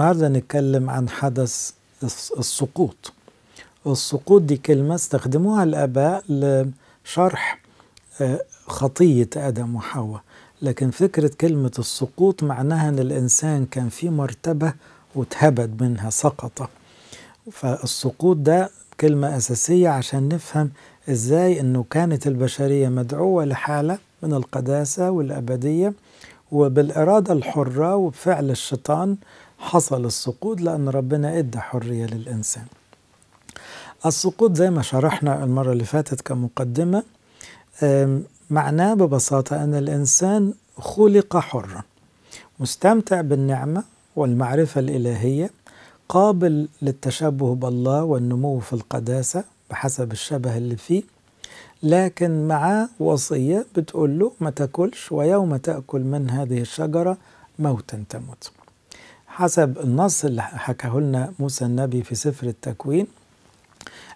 النهاردة نتكلم عن حدث السقوط السقوط دي كلمة استخدموها الآباء لشرح آه، خطية آدم وحواء لكن فكرة كلمة السقوط معناها أن الإنسان كان في مرتبة وتهبد منها سقط فالسقوط ده كلمة أساسية عشان نفهم إزاي أنه كانت البشرية مدعوة لحالة من القداسة والأبدية وبالإرادة الحرة وبفعل الشيطان حصل السقوط لأن ربنا إدى حرية للإنسان السقوط زي ما شرحنا المرة اللي فاتت كمقدمة معناه ببساطة أن الإنسان خلق حرا مستمتع بالنعمة والمعرفة الإلهية قابل للتشبه بالله والنمو في القداسة بحسب الشبه اللي فيه لكن معاه وصية بتقول له ما تاكلش ويوم تأكل من هذه الشجرة موتا تموت حسب النص اللي حكاه لنا موسى النبي في سفر التكوين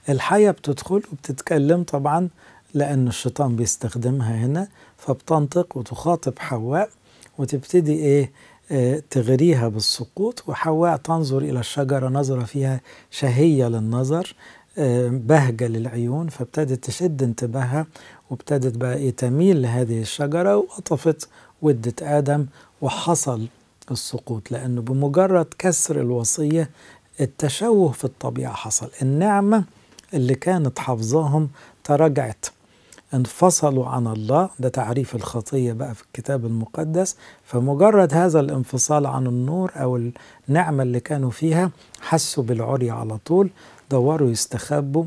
الحية بتدخل وبتتكلم طبعا لأن الشيطان بيستخدمها هنا فبتنطق وتخاطب حواء وتبتدي إيه آه تغريها بالسقوط وحواء تنظر إلى الشجرة نظرة فيها شهية للنظر آه بهجة للعيون فابتدت تشد انتباهها وابتدت بقى إيه تميل لهذه الشجرة وقطفت ودت آدم وحصل السقوط لأنه بمجرد كسر الوصية التشوه في الطبيعة حصل النعمة اللي كانت حافظاهم تراجعت انفصلوا عن الله ده تعريف الخطية بقى في الكتاب المقدس فمجرد هذا الانفصال عن النور أو النعمة اللي كانوا فيها حسوا بالعري على طول دوروا يستخبوا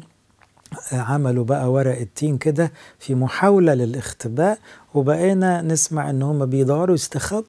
عملوا بقى ورق التين كده في محاولة للاختباء وبقينا نسمع ان هم بيدوروا يستخبوا